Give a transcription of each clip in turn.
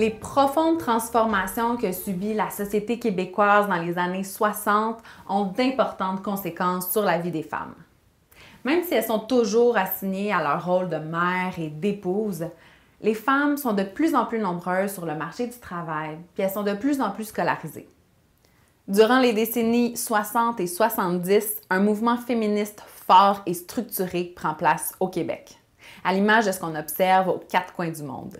Les profondes transformations que subit la société québécoise dans les années 60 ont d'importantes conséquences sur la vie des femmes. Même si elles sont toujours assignées à leur rôle de mère et d'épouse, les femmes sont de plus en plus nombreuses sur le marché du travail, et elles sont de plus en plus scolarisées. Durant les décennies 60 et 70, un mouvement féministe fort et structuré prend place au Québec, à l'image de ce qu'on observe aux quatre coins du monde.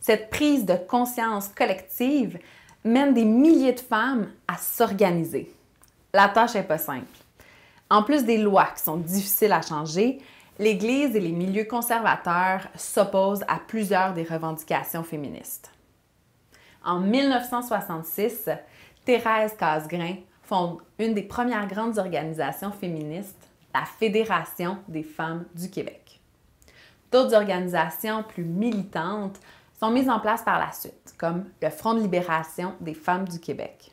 Cette prise de conscience collective mène des milliers de femmes à s'organiser. La tâche n'est pas simple. En plus des lois qui sont difficiles à changer, l'Église et les milieux conservateurs s'opposent à plusieurs des revendications féministes. En 1966, Thérèse Casgrain fonde une des premières grandes organisations féministes, la Fédération des femmes du Québec. D'autres organisations plus militantes sont mises en place par la suite, comme le Front de libération des femmes du Québec.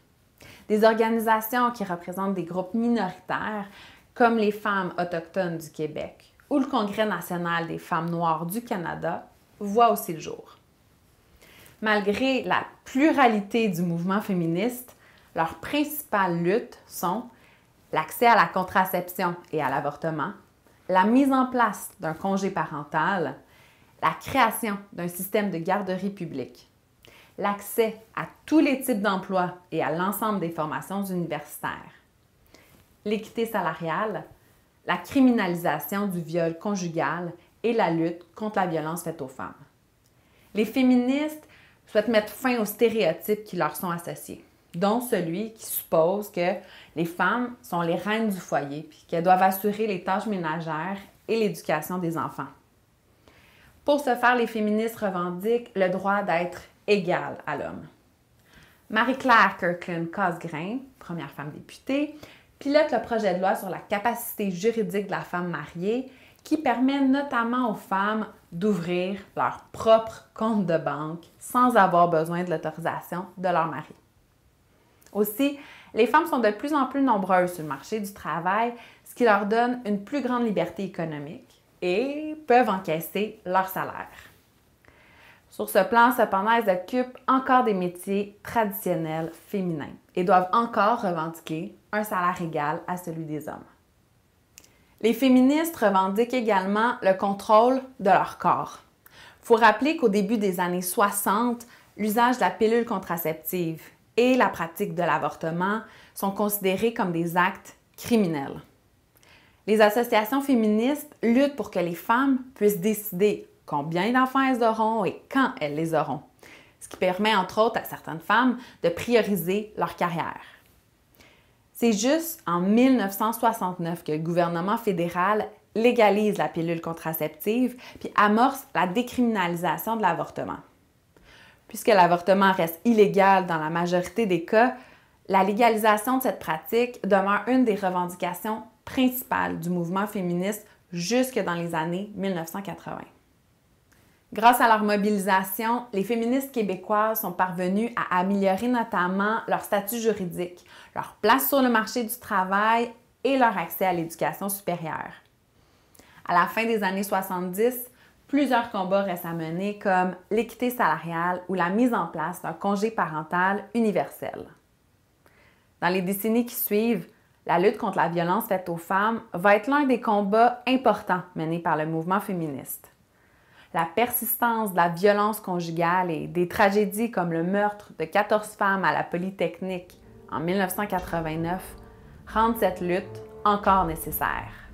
Des organisations qui représentent des groupes minoritaires, comme les femmes autochtones du Québec ou le Congrès national des femmes noires du Canada, voient aussi le jour. Malgré la pluralité du mouvement féministe, leurs principales luttes sont l'accès à la contraception et à l'avortement, la mise en place d'un congé parental, la création d'un système de garderie publique, l'accès à tous les types d'emplois et à l'ensemble des formations universitaires, l'équité salariale, la criminalisation du viol conjugal et la lutte contre la violence faite aux femmes. Les féministes souhaitent mettre fin aux stéréotypes qui leur sont associés, dont celui qui suppose que les femmes sont les reines du foyer puis qu'elles doivent assurer les tâches ménagères et l'éducation des enfants. Pour ce faire, les féministes revendiquent le droit d'être égales à l'homme. Marie-Claire Kirkland Cosgrain, première femme députée, pilote le projet de loi sur la capacité juridique de la femme mariée qui permet notamment aux femmes d'ouvrir leur propre compte de banque sans avoir besoin de l'autorisation de leur mari. Aussi, les femmes sont de plus en plus nombreuses sur le marché du travail, ce qui leur donne une plus grande liberté économique et peuvent encaisser leur salaire. Sur ce plan, cependant, elles occupent encore des métiers traditionnels féminins et doivent encore revendiquer un salaire égal à celui des hommes. Les féministes revendiquent également le contrôle de leur corps. Il Faut rappeler qu'au début des années 60, l'usage de la pilule contraceptive et la pratique de l'avortement sont considérés comme des actes criminels. Les associations féministes luttent pour que les femmes puissent décider combien d'enfants elles auront et quand elles les auront, ce qui permet entre autres à certaines femmes de prioriser leur carrière. C'est juste en 1969 que le gouvernement fédéral légalise la pilule contraceptive puis amorce la décriminalisation de l'avortement. Puisque l'avortement reste illégal dans la majorité des cas, la légalisation de cette pratique demeure une des revendications principale du mouvement féministe jusque dans les années 1980. Grâce à leur mobilisation, les féministes québécoises sont parvenues à améliorer notamment leur statut juridique, leur place sur le marché du travail et leur accès à l'éducation supérieure. À la fin des années 70, plusieurs combats restent à mener comme l'équité salariale ou la mise en place d'un congé parental universel. Dans les décennies qui suivent, la lutte contre la violence faite aux femmes va être l'un des combats importants menés par le mouvement féministe. La persistance de la violence conjugale et des tragédies comme le meurtre de 14 femmes à la Polytechnique en 1989 rendent cette lutte encore nécessaire.